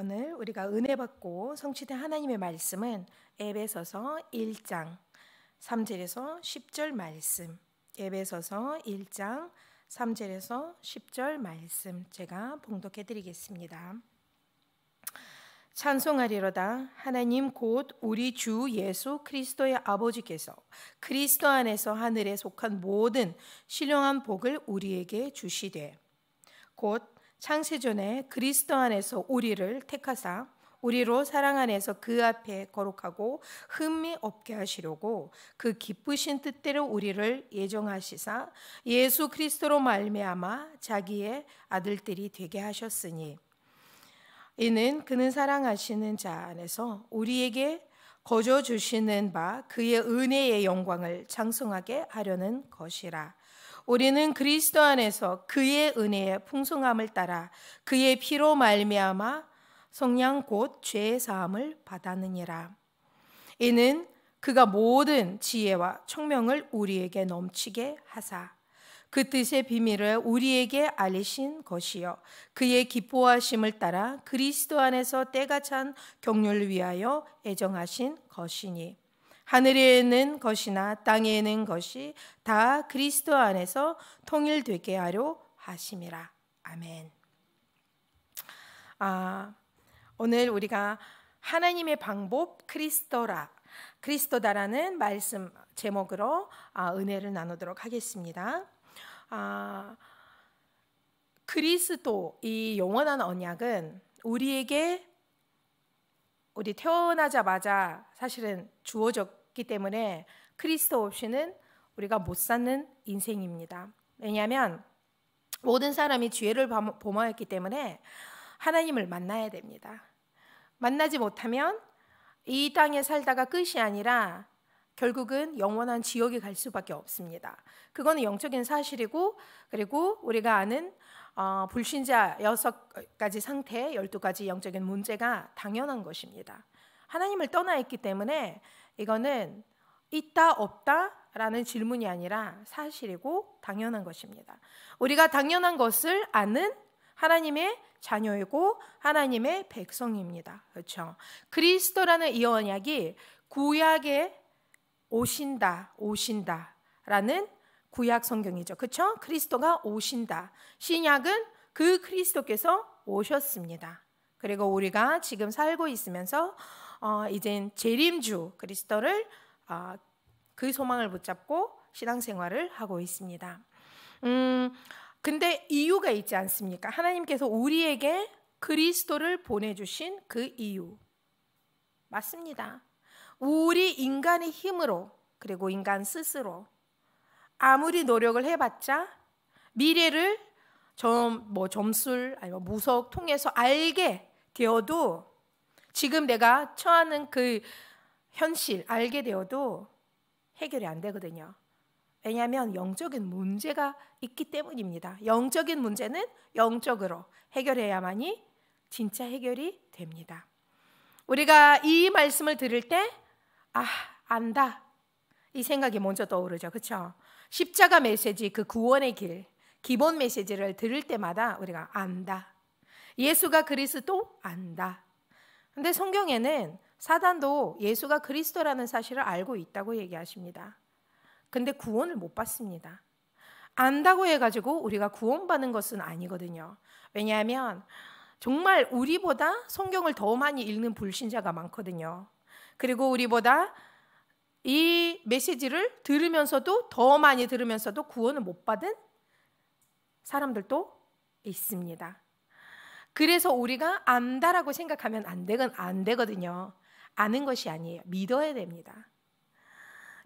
오늘 우리가 은혜 받고 성취된 하나님의 말씀은 에베소서 1장 3절에서 10절 말씀. 에베소서 1장 3절에서 10절 말씀 제가 봉독해 드리겠습니다. 찬송하리로다 하나님 곧 우리 주 예수 그리스도의 아버지께서 그리스도 안에서 하늘에 속한 모든 신령한 복을 우리에게 주시되 곧 창세전에 그리스도 안에서 우리를 택하사 우리로 사랑 안에서 그 앞에 거룩하고 흠이 없게 하시려고 그 기쁘신 뜻대로 우리를 예정하시사 예수 그리스도로 말미암아 자기의 아들들이 되게 하셨으니 이는 그는 사랑하시는 자 안에서 우리에게 거저 주시는 바 그의 은혜의 영광을 장성하게 하려는 것이라 우리는 그리스도 안에서 그의 은혜의 풍성함을 따라 그의 피로 말미암아 성냥곧 죄의 사함을 받았느니라. 이는 그가 모든 지혜와 청명을 우리에게 넘치게 하사 그 뜻의 비밀을 우리에게 알리신 것이요 그의 기뻐하심을 따라 그리스도 안에서 때가 찬 경륜을 위하여 애정하신 것이니 하늘에 있는 것이나 땅에 있는 것이 다 그리스도 안에서 통일되게 하려 하심이라. 아멘. 아, 오늘 우리가 하나님의 방법 크리스토라 크리스토다라는 말씀 제목으로 아, 은혜를 나누도록 하겠습니다. 아, 그리스도 이 영원한 언약은 우리에게 우리 태어나자마자 사실은 주어졌 있기 때문에 크리스도 없이는 우리가 못 사는 인생입니다. 왜냐하면 모든 사람이 죄를 범하였기 때문에 하나님을 만나야 됩니다. 만나지 못하면 이 땅에 살다가 끝이 아니라 결국은 영원한 지옥에 갈 수밖에 없습니다. 그거는 영적인 사실이고 그리고 우리가 아는 어, 불신자 여섯 가지 상태, 열두 가지 영적인 문제가 당연한 것입니다. 하나님을 떠나 있기 때문에 이거는 있다 없다라는 질문이 아니라 사실이고 당연한 것입니다. 우리가 당연한 것을 아는 하나님의 자녀이고 하나님의 백성입니다. 그렇죠? 그리스도라는 이 언약이 구약에 오신다, 오신다라는 구약 성경이죠. 그렇죠? 그리스도가 오신다. 신약은 그 그리스도께서 오셨습니다. 그리고 우리가 지금 살고 있으면서 어, 이젠 재림주 그리스도를 어, 그 소망을 붙잡고 신앙생활을 하고 있습니다. 음, 근데 이유가 있지 않습니까? 하나님께서 우리에게 그리스도를 보내주신 그 이유. 맞습니다. 우리 인간의 힘으로 그리고 인간 스스로 아무리 노력을 해봤자 미래를 점, 뭐 점술 아니면 무속 통해서 알게 되어도 지금 내가 처하는 그 현실 알게 되어도 해결이 안 되거든요. 왜냐하면 영적인 문제가 있기 때문입니다. 영적인 문제는 영적으로 해결해야만이 진짜 해결이 됩니다. 우리가 이 말씀을 들을 때, 아, 안다. 이 생각이 먼저 떠오르죠. 그렇죠? 십자가 메시지, 그 구원의 길, 기본 메시지를 들을 때마다 우리가 안다. 예수가 그리스도 안다. 근데 성경에는 사단도 예수가 그리스도라는 사실을 알고 있다고 얘기하십니다. 근데 구원을 못 받습니다. 안다고 해가지고 우리가 구원받는 것은 아니거든요. 왜냐하면 정말 우리보다 성경을 더 많이 읽는 불신자가 많거든요. 그리고 우리보다 이 메시지를 들으면서도 더 많이 들으면서도 구원을 못 받은 사람들도 있습니다. 그래서 우리가 안다라고 생각하면 안 되건 안 되거든요. 아는 것이 아니에요. 믿어야 됩니다.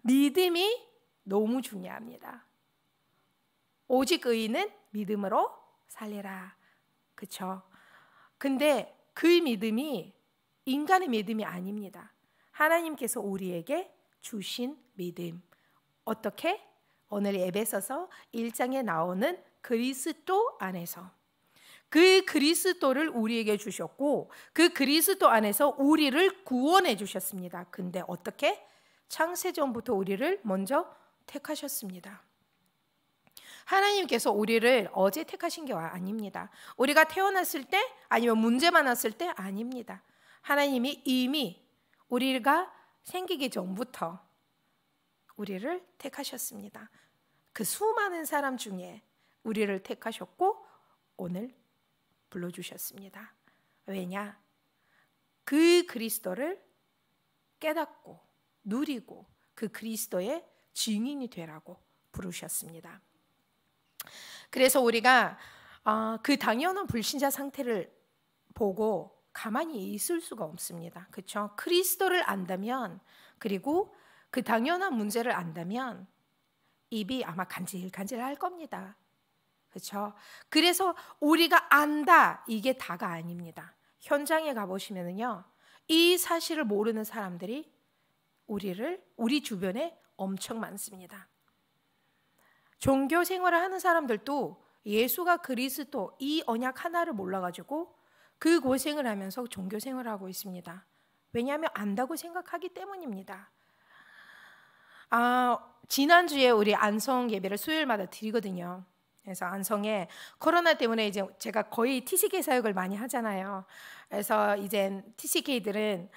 믿음이 너무 중요합니다. 오직 의인은 믿음으로 살리라. 그렇죠? 근데 그 믿음이 인간의 믿음이 아닙니다. 하나님께서 우리에게 주신 믿음. 어떻게? 오늘 에베소서 1장에 나오는 그리스도 안에서 그 그리스도를 우리에게 주셨고 그 그리스도 안에서 우리를 구원해 주셨습니다. 근데 어떻게? 창세전부터 우리를 먼저 택하셨습니다. 하나님께서 우리를 어제 택하신 게 아닙니다. 우리가 태어났을 때 아니면 문제 많았을 때 아닙니다. 하나님이 이미 우리가 생기기 전부터 우리를 택하셨습니다. 그 수많은 사람 중에 우리를 택하셨고 오늘 불러주셨습니다. 왜냐? 그 그리스도를 깨닫고 누리고 그 그리스도의 증인이 되라고 부르셨습니다. 그래서 우리가 어, 그 당연한 불신자 상태를 보고 가만히 있을 수가 없습니다. 그렇죠? 그리스도를 안다면 그리고 그 당연한 문제를 안다면 입이 아마 간질간질할 겁니다. 그렇죠? 그래서 우리가 안다 이게 다가 아닙니다. 현장에 가 보시면은요. 이 사실을 모르는 사람들이 우리를 우리 주변에 엄청 많습니다. 종교 생활을 하는 사람들도 예수가 그리스도 이 언약 하나를 몰라 가지고 그 고생을 하면서 종교 생활을 하고 있습니다. 왜냐하면 안다고 생각하기 때문입니다. 아, 지난주에 우리 안성 예배를 수요일마다 드리거든요. 그래서 안성에 코로나 때문에 이제 제가 거의 TCK 사역을 많이 하잖아요. 그래서 이제 TCK들은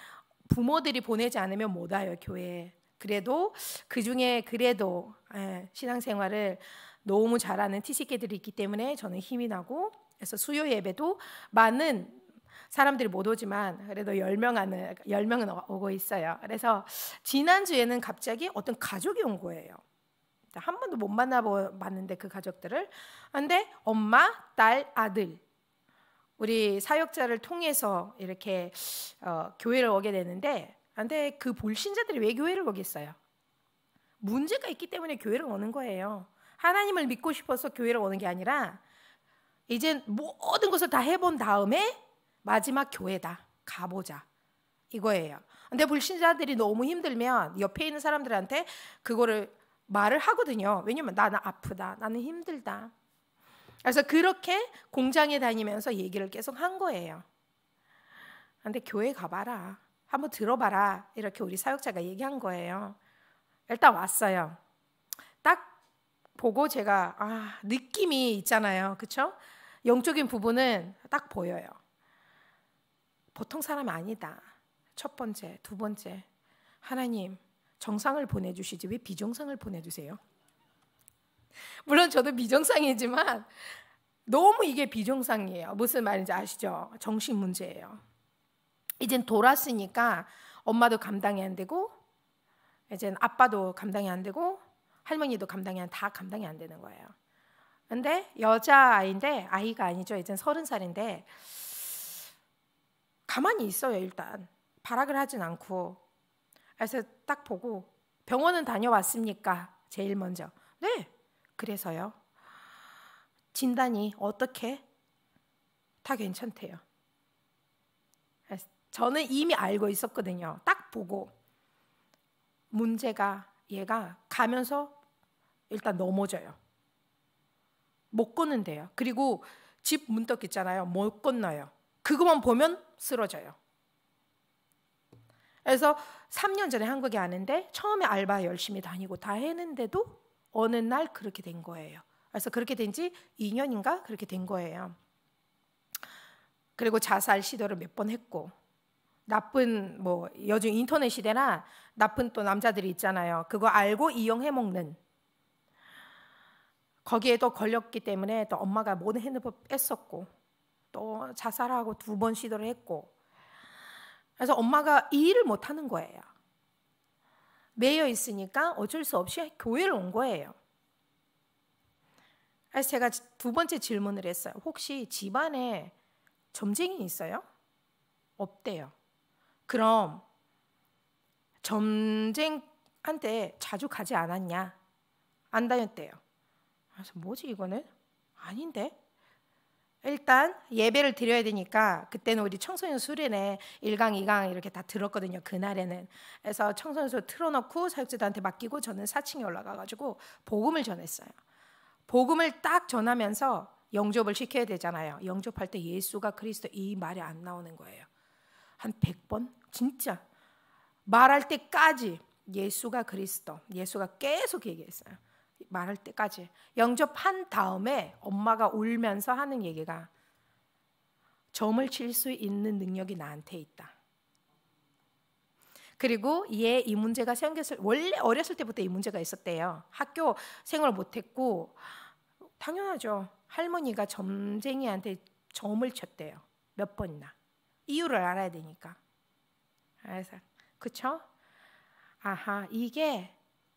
부모들이 보내지 않으면 못 와요 교회에. 그래도 그 중에 그래도 예, 신앙생활을 너무 잘하는 TCK들이 있기 때문에 저는 힘이 나고 그래서 수요 예배도 많은 사람들이 못 오지만 그래도 열명 은에 열명은 어, 오고 있어요. 그래서 지난 주에는 갑자기 어떤 가족이 온 거예요. 한 번도 못 만나봤는데 그 가족들을. 근데 엄마, 딸, 아들 우리 사역자를 통해서 이렇게 어, 교회를 오게 되는데 근데 그 불신자들이 왜 교회를 오겠어요? 문제가 있기 때문에 교회를 오는 거예요. 하나님을 믿고 싶어서 교회를 오는 게 아니라 이제 모든 것을 다 해본 다음에 마지막 교회다. 가보자. 이거예요. 근데 불신자들이 너무 힘들면 옆에 있는 사람들한테 그거를 말을 하거든요. 왜냐면 나는 아프다. 나는 힘들다. 그래서 그렇게 공장에 다니면서 얘기를 계속 한 거예요. 아, 근데 교회 가봐라. 한번 들어봐라. 이렇게 우리 사역자가 얘기한 거예요. 일단 왔어요. 딱 보고 제가 아, 느낌이 있잖아요. 그쵸 영적인 부분은 딱 보여요. 보통 사람 아니다. 첫 번째, 두 번째. 하나님, 정상을 보내주시지 왜 비정상을 보내주세요? 물론 저도 비정상이지만 너무 이게 비정상이에요. 무슨 말인지 아시죠? 정신 문제예요. 이젠 돌았으니까 엄마도 감당이 안 되고 이젠 아빠도 감당이 안 되고 할머니도 감당이 안, 다 감당이 안 되는 거예요. 근데 여자아이인데 아이가 아니죠. 이젠 서른 살인데 가만히 있어요 일단. 발악을 하진 않고 그래서 딱 보고 병원은 다녀왔습니까? 제일 먼저. 네. 그래서요. 진단이 어떻게? 다 괜찮대요. 저는 이미 알고 있었거든요. 딱 보고 문제가 얘가 가면서 일단 넘어져요. 못 걷는데요. 그리고 집 문턱 있잖아요. 못 건너요. 그것만 보면 쓰러져요. 그래서 3년 전에 한국에 왔는데 처음에 알바 열심히 다니고 다 했는데도 어느 날 그렇게 된 거예요. 그래서 그렇게 된지 2년인가 그렇게 된 거예요. 그리고 자살 시도를 몇 번 했고 나쁜 뭐 요즘 인터넷 시대나 나쁜 또 남자들이 있잖아요. 그거 알고 이용해 먹는 거기에 또 걸렸기 때문에 또 엄마가 모든 핸드폰 뺐었고 또 자살하고 두 번 시도를 했고 그래서 엄마가 일을 못 하는 거예요. 매여 있으니까 어쩔 수 없이 교회를 온 거예요. 그래서 제가 두 번째 질문을 했어요. 혹시 집안에 점쟁이 있어요? 없대요. 그럼 점쟁한테 자주 가지 않았냐? 안 다녔대요. 그래서 뭐지 이거는? 아닌데? 일단 예배를 드려야 되니까 그때는 우리 청소년 수련회 1강, 2강 이렇게 다 들었거든요. 그날에는. 그래서 청소년 수 틀어놓고 사역자들한테 맡기고 저는 4층에 올라가가지고 복음을 전했어요. 복음을 딱 전하면서 영접을 시켜야 되잖아요. 영접할 때 예수가 그리스도 이 말이 안 나오는 거예요. 한 100번? 진짜. 말할 때까지 예수가 그리스도, 예수가 계속 얘기했어요. 말할 때까지 영접한 다음에 엄마가 울면서 하는 얘기가 점을 칠 수 있는 능력이 나한테 있다. 그리고 얘 이 문제가 생겼을 원래 어렸을 때부터 이 문제가 있었대요. 학교 생활 못했고 당연하죠. 할머니가 점쟁이한테 점을 쳤대요. 몇 번이나 이유를 알아야 되니까. 그래서 그쵸? 아하 이게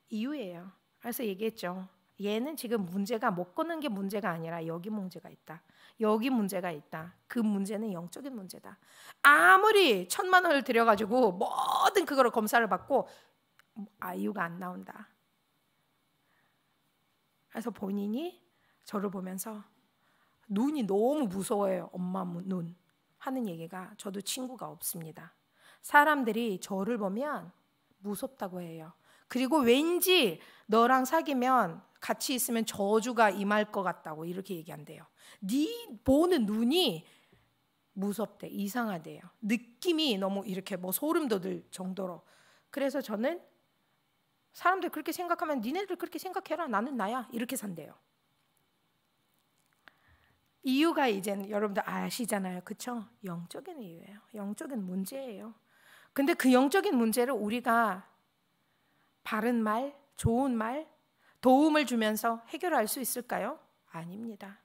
이유예요. 그래서 얘기했죠. 얘는 지금 문제가 못 거는 게 문제가 아니라 여기 문제가 있다. 여기 문제가 있다. 그 문제는 영적인 문제다. 아무리 천만 원을 들여가지고 모든 그거를 검사를 받고 아이유가 안 나온다. 그래서 본인이 저를 보면서 눈이 너무 무서워요. 엄마 눈 하는 얘기가 저도 친구가 없습니다. 사람들이 저를 보면 무섭다고 해요. 그리고 왠지 너랑 사귀면 같이 있으면 저주가 임할 것 같다고 이렇게 얘기한대요. 네 보는 눈이 무섭대, 이상하대요. 느낌이 너무 이렇게 뭐 소름 돋을 정도로. 그래서 저는 사람들 그렇게 생각하면 니네들 그렇게 생각해라. 나는 나야. 이렇게 산대요. 이유가 이젠 여러분들 아시잖아요. 그쵸? 영적인 이유예요. 영적인 문제예요. 근데 그 영적인 문제를 우리가 바른 말, 좋은 말, 도움을 주면서 해결할 수 있을까요? 아닙니다.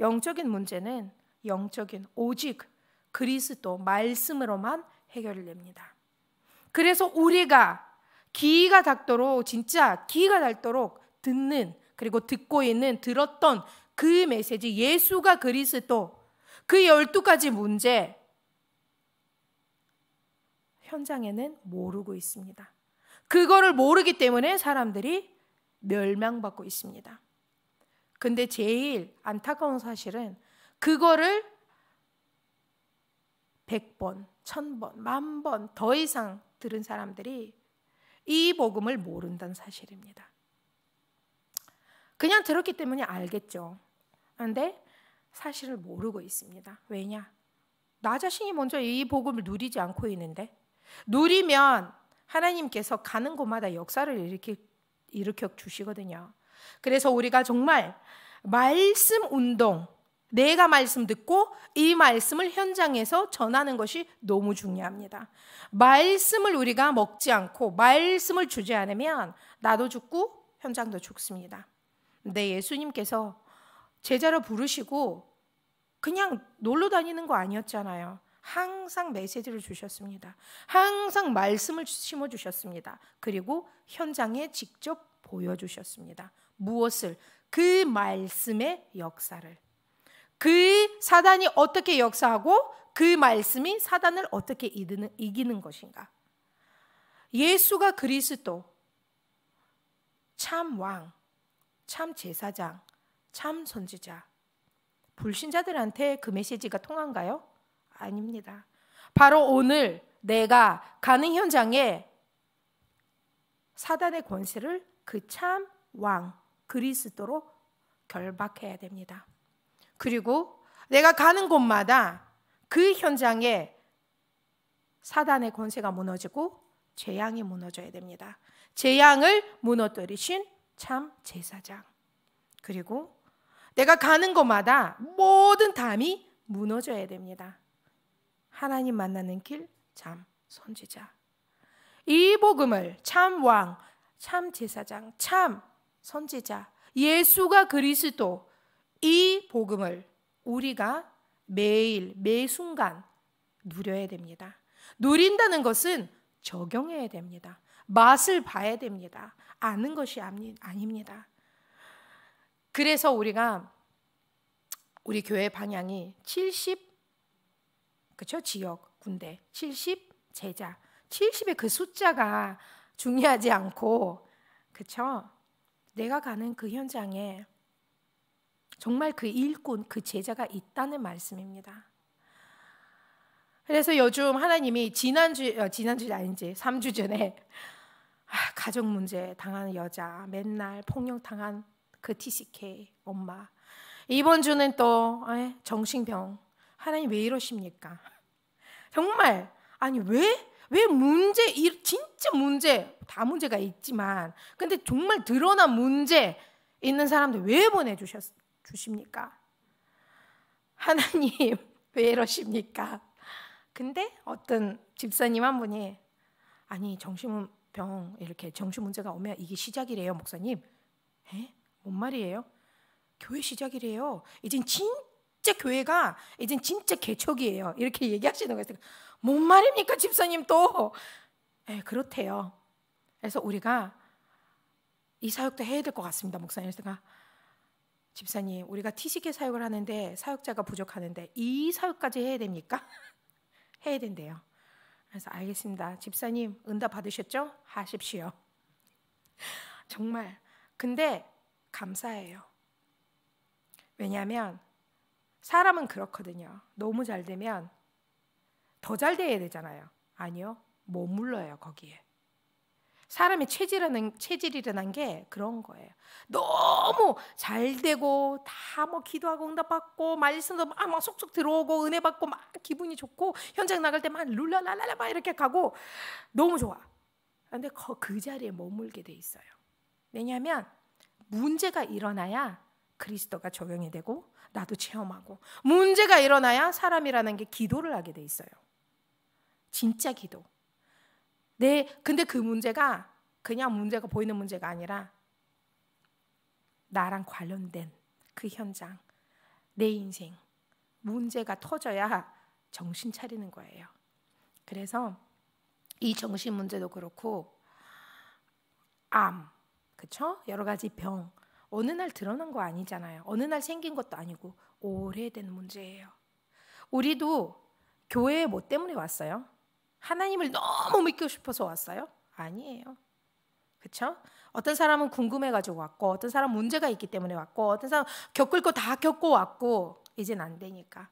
영적인 문제는 영적인 오직 그리스도 말씀으로만 해결됩니다. 그래서 우리가 기가 닿도록 진짜 기가 닿도록 듣는 그리고 듣고 있는 들었던 그 메시지 예수가 그리스도 그 열두 가지 문제 현장에는 모르고 있습니다. 그거를 모르기 때문에 사람들이 멸망받고 있습니다. 근데 제일 안타까운 사실은 그거를 100번, 1000번, 만 번 더 이상 들은 사람들이 이 복음을 모른다는 사실입니다. 그냥 들었기 때문에 알겠죠. 그런데 사실을 모르고 있습니다. 왜냐? 나 자신이 먼저 이 복음을 누리지 않고 있는데 누리면 하나님께서 가는 곳마다 역사를 일으키, 일으켜 주시거든요. 그래서 우리가 정말 말씀 운동, 내가 말씀 듣고 이 말씀을 현장에서 전하는 것이 너무 중요합니다. 말씀을 우리가 먹지 않고 말씀을 주지 않으면 나도 죽고 현장도 죽습니다. 근데 예수님께서 제자로 부르시고 그냥 놀러 다니는 거 아니었잖아요. 항상 메시지를 주셨습니다. 항상 말씀을 심어 주셨습니다. 그리고 현장에 직접 보여 주셨습니다. 무엇을 그 말씀의 역사를 그 사단이 어떻게 역사하고 그 말씀이 사단을 어떻게 이기는, 이기는 것인가? 예수가 그리스도 참 왕, 참 제사장, 참 선지자. 불신자들한테 그 메시지가 통한가요? 아닙니다. 바로 오늘 내가 가는 현장에 사단의 권세를 그 참 왕 그리스도로 결박해야 됩니다. 그리고 내가 가는 곳마다 그 현장에 사단의 권세가 무너지고 재앙이 무너져야 됩니다. 재앙을 무너뜨리신 참 제사장. 그리고 내가 가는 곳마다 모든 담이 무너져야 됩니다. 하나님 만나는 길, 참 선지자. 이 복음을 참 왕, 참 제사장, 참 선지자, 예수가 그리스도 이 복음을 우리가 매일 매 순간 누려야 됩니다. 누린다는 것은 적용해야 됩니다. 맛을 봐야 됩니다. 아는 것이 아닙니다. 그래서 우리가 우리 교회 방향이 70 그렇죠? 지역, 군대, 70 제자. 70의 그 숫자가 중요하지 않고 그렇죠? 내가 가는 그 현장에 정말 그 일꾼, 그 제자가 있다는 말씀입니다. 그래서 요즘 하나님이 지난주 어, 지난주 아닌지 3주 전에 아, 가족 문제 당하는 여자, 맨날 폭력 당한 그 TCK 엄마. 이번 주는 또 예, 정신병 하나님 왜 이러십니까? 정말 아니 왜? 왜 문제 진짜 문제 다 문제가 있지만 근데 정말 드러난 문제 있는 사람들 왜 보내 주셨 주십니까? 하나님 왜 이러십니까? 근데 어떤 집사님 한 분이 아니 정신병 이렇게 정신 문제가 오면 이게 시작이래요 목사님. 에? 뭔 말이에요? 교회 시작이래요. 이젠 진 진짜 교회가 이젠 진짜 개척이에요. 이렇게 얘기하시는 거예요. 뭔 말입니까, 집사님 또? 에, 예, 그렇대요. 그래서 우리가 이 사역도 해야 될 것 같습니다, 목사님. 제가 집사님, 우리가 티식의 사역을 하는데 사역자가 부족하는데 이 사역까지 해야 됩니까? 해야 된대요. 그래서 알겠습니다. 집사님, 응답 받으셨죠? 하십시오. 정말. 근데 감사해요. 왜냐하면 사람은 그렇거든요. 너무 잘 되면 더 잘 돼야 되잖아요. 아니요. 머물러요, 거기에. 사람의 체질이라는, 체질이라는 게 그런 거예요. 너무 잘 되고, 다 뭐 기도하고 응답받고, 말씀도 막, 막 쏙쏙 들어오고, 은혜 받고, 막 기분이 좋고, 현장 나갈 때 막 룰라랄라라 막 이렇게 가고, 너무 좋아. 근데 그, 그 자리에 머물게 돼 있어요. 왜냐하면 문제가 일어나야 그리스도가 적용이 되고, 나도 체험하고 문제가 일어나야 사람이라는 게 기도를 하게 돼 있어요. 진짜 기도. 네, 근데 그 문제가 그냥 문제가 보이는 문제가 아니라 나랑 관련된 그 현장, 내 인생 문제가 터져야 정신 차리는 거예요. 그래서 이 정신 문제도 그렇고 암, 그렇죠? 여러 가지 병 어느 날 드러난 거 아니잖아요. 어느 날 생긴 것도 아니고 오래된 문제예요. 우리도 교회에 뭐 때문에 왔어요? 하나님을 너무 믿고 싶어서 왔어요? 아니에요. 그렇죠? 어떤 사람은 궁금해 가지고 왔고 어떤 사람 문제가 있기 때문에 왔고 어떤 사람 겪을 거 다 겪고 왔고 이젠 안 되니까.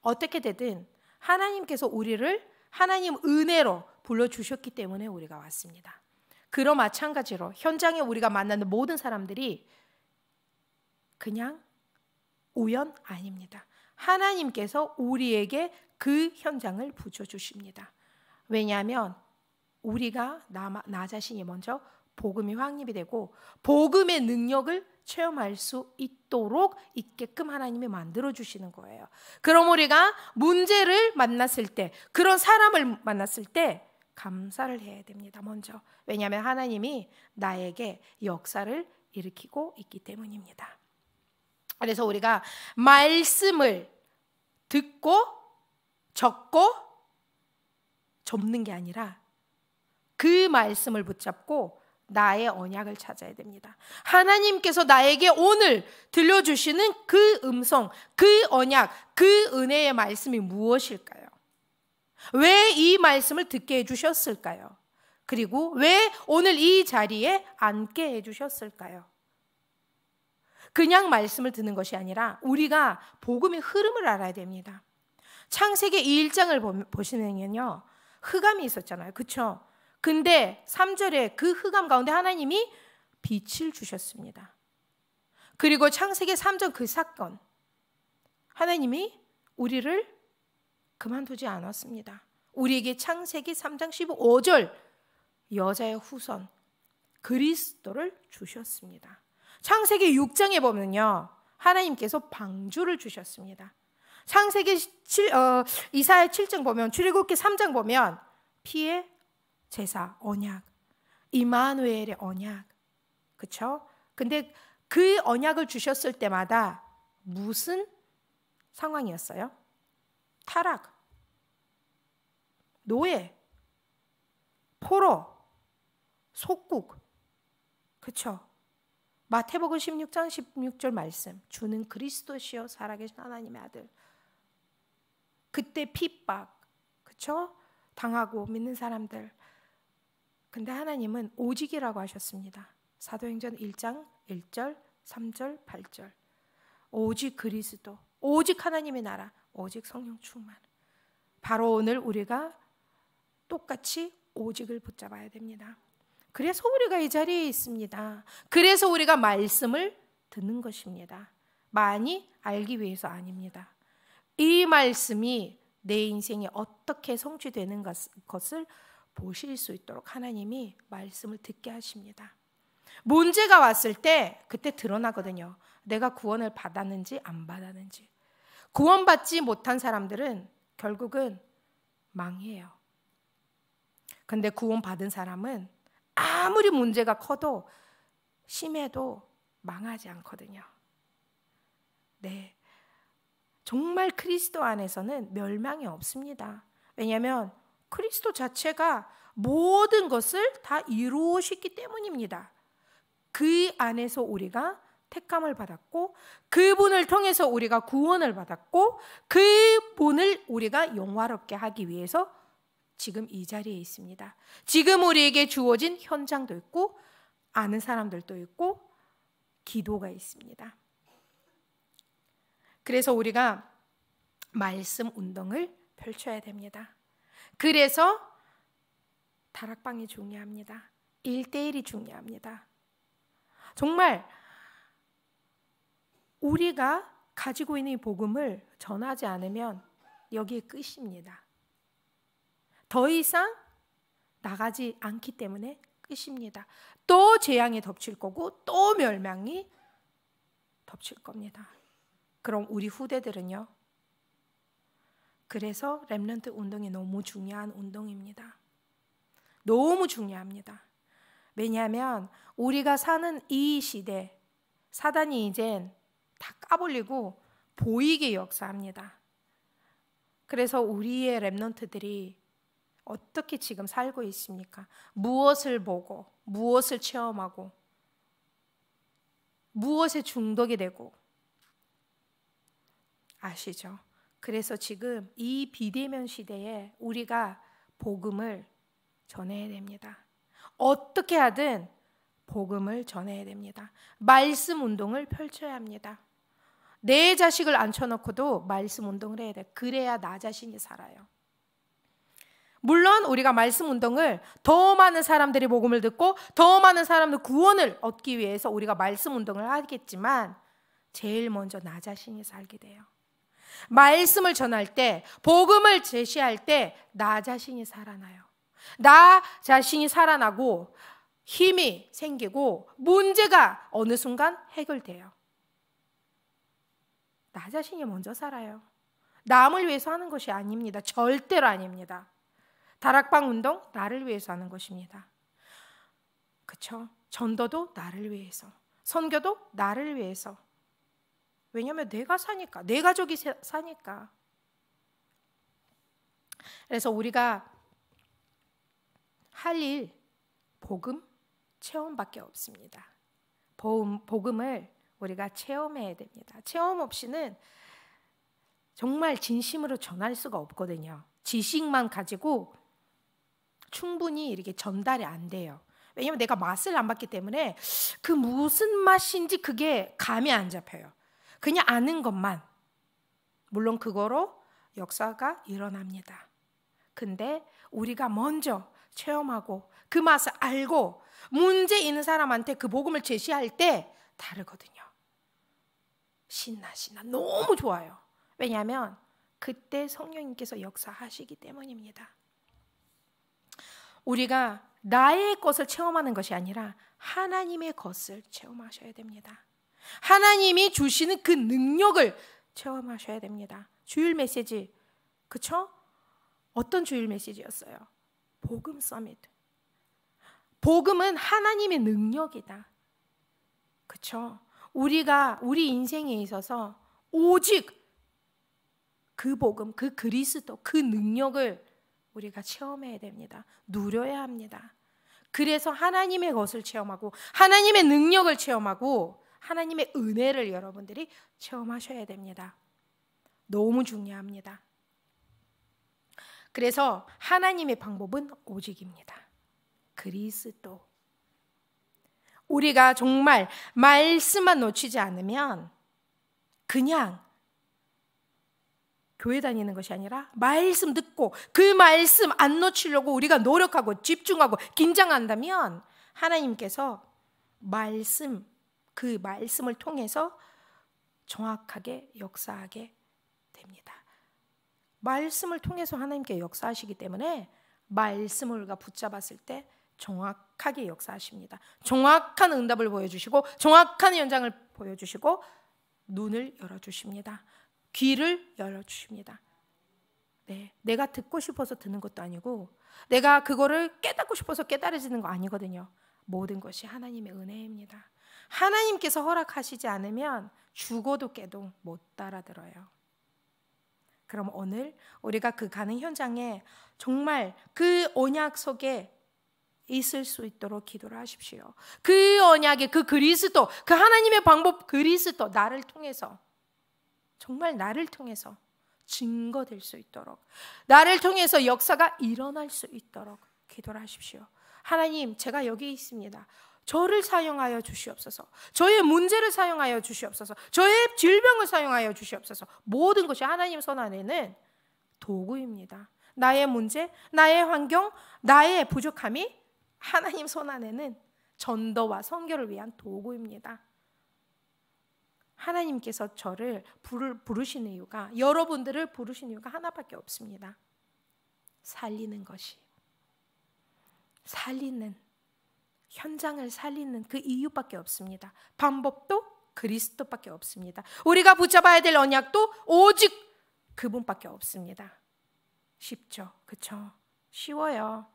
어떻게 되든 하나님께서 우리를 하나님 은혜로 불러 주셨기 때문에 우리가 왔습니다. 그러 마찬가지로 현장에 우리가 만나는 모든 사람들이 그냥 우연 아닙니다. 하나님께서 우리에게 그 현장을 붙여주십니다. 왜냐하면 우리가 나, 나 자신이 먼저 복음이 확립이 되고 복음의 능력을 체험할 수 있도록 있게끔 하나님이 만들어 주시는 거예요. 그럼 우리가 문제를 만났을 때 그런 사람을 만났을 때 감사를 해야 됩니다. 먼저 왜냐하면 하나님이 나에게 역사를 일으키고 있기 때문입니다. 그래서 우리가 말씀을 듣고 적고 접는 게 아니라 그 말씀을 붙잡고 나의 언약을 찾아야 됩니다. 하나님께서 나에게 오늘 들려주시는 그 음성, 그 언약, 그 은혜의 말씀이 무엇일까요? 왜 이 말씀을 듣게 해주셨을까요? 그리고 왜 오늘 이 자리에 앉게 해주셨을까요? 그냥 말씀을 듣는 것이 아니라 우리가 복음의 흐름을 알아야 됩니다. 창세기 2장을 보시면요. 흑암이 있었잖아요. 그렇죠? 근데 3절에 그 흑암 가운데 하나님이 빛을 주셨습니다. 그리고 창세기 3장 그 사건. 하나님이 우리를 그만두지 않았습니다. 우리에게 창세기 3장 15절 여자의 후손 그리스도를 주셨습니다. 창세기 6장에 보면요. 하나님께서 방주를 주셨습니다. 창세기 7, 어, 이사의 7장 보면 출애굽기 3장 보면 피의 제사 언약 이마누엘의 언약 그렇 근데 그 언약을 주셨을 때마다 무슨 상황이었어요? 타락, 노예, 포로, 속국, 그렇 마태복음 16장 16절 말씀. 주는 그리스도시요 살아계신 하나님의 아들. 그때 핍박, 그쵸? 당하고 믿는 사람들. 근데 하나님은 오직이라고 하셨습니다. 사도행전 1장 1절, 3절, 8절. 오직 그리스도, 오직 하나님의 나라, 오직 성령 충만. 바로 오늘 우리가 똑같이 오직을 붙잡아야 됩니다. 그래서 우리가 이 자리에 있습니다. 그래서 우리가 말씀을 듣는 것입니다. 많이 알기 위해서 아닙니다. 이 말씀이 내 인생이 어떻게 성취되는 것을 보실 수 있도록 하나님이 말씀을 듣게 하십니다. 문제가 왔을 때 그때 드러나거든요. 내가 구원을 받았는지 안 받았는지. 구원받지 못한 사람들은 결국은 망해요. 근데 구원받은 사람은 아무리 문제가 커도 심해도 망하지 않거든요. 네. 정말 그리스도 안에서는 멸망이 없습니다. 왜냐하면 그리스도 자체가 모든 것을 다 이루어시기 때문입니다. 그 안에서 우리가 택함을 받았고 그분을 통해서 우리가 구원을 받았고 그분을 우리가 영화롭게 하기 위해서 지금 이 자리에 있습니다. 지금 우리에게 주어진 현장도 있고 아는 사람들도 있고 기도가 있습니다. 그래서 우리가 말씀 운동을 펼쳐야 됩니다. 그래서 다락방이 중요합니다. 1대1이 중요합니다. 정말 우리가 가지고 있는 이 복음을 전하지 않으면 여기에 끝입니다. 더 이상 나가지 않기 때문에 끝입니다. 또 재앙이 덮칠 거고 또 멸망이 덮칠 겁니다. 그럼 우리 후대들은요. 그래서 렘넌트 운동이 너무 중요한 운동입니다. 너무 중요합니다. 왜냐하면 우리가 사는 이 시대 사단이 이젠 다 까불리고 보이게 역사합니다. 그래서 우리의 렘넌트들이 어떻게 지금 살고 있습니까? 무엇을 보고, 무엇을 체험하고, 무엇에 중독이 되고, 아시죠? 그래서 지금 이 비대면 시대에 우리가 복음을 전해야 됩니다. 어떻게 하든 복음을 전해야 됩니다. 말씀 운동을 펼쳐야 합니다. 내 자식을 앉혀놓고도 말씀 운동을 해야 돼. 그래야 나 자신이 살아요. 물론 우리가 말씀 운동을 더 많은 사람들이 복음을 듣고 더 많은 사람들 구원을 얻기 위해서 우리가 말씀 운동을 하겠지만 제일 먼저 나 자신이 살게 돼요. 말씀을 전할 때 복음을 제시할 때 나 자신이 살아나요. 나 자신이 살아나고 힘이 생기고 문제가 어느 순간 해결돼요. 나 자신이 먼저 살아요. 남을 위해서 하는 것이 아닙니다. 절대로 아닙니다. 다락방 운동 나를 위해서 하는 것입니다. 그렇죠? 전도도 나를 위해서, 선교도 나를 위해서. 왜냐하면 내가 사니까, 내 가족이 사니까. 그래서 우리가 할 일, 복음, 체험밖에 없습니다. 복음, 을 우리가 체험해야 됩니다. 체험 없이는 정말 진심으로 전할 수가 없거든요. 지식만 가지고 충분히 이렇게 전달이 안 돼요. 왜냐면 내가 맛을 안 봤기 때문에 그 무슨 맛인지 그게 감이 안 잡혀요. 그냥 아는 것만. 물론 그거로 역사가 일어납니다. 근데 우리가 먼저 체험하고 그 맛을 알고 문제 있는 사람한테 그 복음을 제시할 때 다르거든요. 신나 신나 너무 좋아요. 왜냐하면 그때 성령님께서 역사하시기 때문입니다. 우리가 나의 것을 체험하는 것이 아니라 하나님의 것을 체험하셔야 됩니다. 하나님이 주시는 그 능력을 체험하셔야 됩니다. 주일 메시지, 그쵸? 어떤 주일 메시지였어요? 복음 서밋. 복음은 하나님의 능력이다. 그쵸? 우리가 우리 인생에 있어서 오직 그 복음, 그 그리스도, 그 능력을 우리가 체험해야 됩니다. 누려야 합니다. 그래서 하나님의 것을 체험하고 하나님의 능력을 체험하고 하나님의 은혜를 여러분들이 체험하셔야 됩니다. 너무 중요합니다. 그래서 하나님의 방법은 오직입니다. 그리스도. 우리가 정말 말씀만 놓치지 않으면 그냥 교회 다니는 것이 아니라 말씀 듣고 그 말씀 안 놓치려고 우리가 노력하고 집중하고 긴장한다면 하나님께서 말씀 그 말씀을 통해서 정확하게 역사하게 됩니다. 말씀을 통해서 하나님께 역사하시기 때문에 말씀을 우리가 붙잡았을 때 정확하게 역사하십니다. 정확한 응답을 보여주시고 정확한 현장을 보여주시고 눈을 열어주십니다. 귀를 열어주십니다. 네, 내가 듣고 싶어서 듣는 것도 아니고 내가 그거를 깨닫고 싶어서 깨달아지는 거 아니거든요. 모든 것이 하나님의 은혜입니다. 하나님께서 허락하시지 않으면 죽어도 깨도 못 따라들어요. 그럼 오늘 우리가 그 가는 현장에 정말 그 언약 속에 있을 수 있도록 기도를 하십시오. 그 언약의 그 그리스도, 그 하나님의 방법 그리스도 나를 통해서 정말 나를 통해서 증거될 수 있도록 나를 통해서 역사가 일어날 수 있도록 기도를 하십시오. 하나님, 제가 여기 있습니다. 저를 사용하여 주시옵소서. 저의 문제를 사용하여 주시옵소서. 저의 질병을 사용하여 주시옵소서. 모든 것이 하나님 손 안에는 도구입니다. 나의 문제, 나의 환경, 나의 부족함이 하나님 손 안에는 전도와 선교를 위한 도구입니다. 하나님께서 저를 부르신 이유가 여러분들을 부르신 이유가 하나밖에 없습니다. 살리는 것이 살리는 현장을 살리는 그 이유밖에 없습니다. 방법도 그리스도밖에 없습니다. 우리가 붙잡아야 될 언약도 오직 그분밖에 없습니다. 쉽죠. 그렇죠? 쉬워요.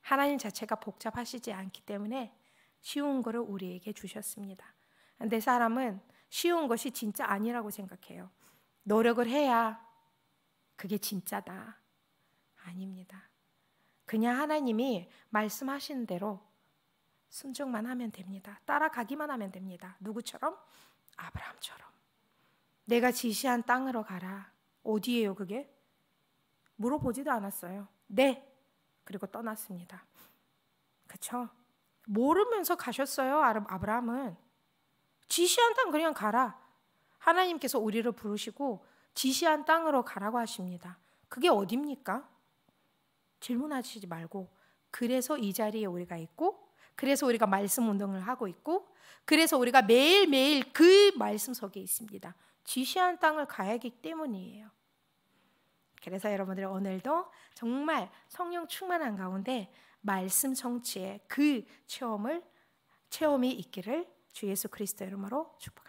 하나님 자체가 복잡하시지 않기 때문에 쉬운 거를 우리에게 주셨습니다. 근데 사람은 쉬운 것이 진짜 아니라고 생각해요. 노력을 해야 그게 진짜다. 아닙니다. 그냥 하나님이 말씀하신 대로 순종만 하면 됩니다. 따라가기만 하면 됩니다. 누구처럼? 아브라함처럼. 내가 지시한 땅으로 가라. 어디예요, 그게? 물어보지도 않았어요. 네. 그리고 떠났습니다. 그쵸? 모르면서 가셨어요, 아브라함은. 지시한 땅 그냥 가라. 하나님께서 우리를 부르시고 지시한 땅으로 가라고 하십니다. 그게 어딥니까? 질문하시지 말고 그래서 이 자리에 우리가 있고 그래서 우리가 말씀 운동을 하고 있고 그래서 우리가 매일매일 그 말씀 속에 있습니다. 지시한 땅을 가야 하기 때문이에요. 그래서 여러분들 오늘도 정말 성령 충만한 가운데 말씀 성취의 그 체험을 체험이 있기를 주 예수 그리스도의 이름으로 축복.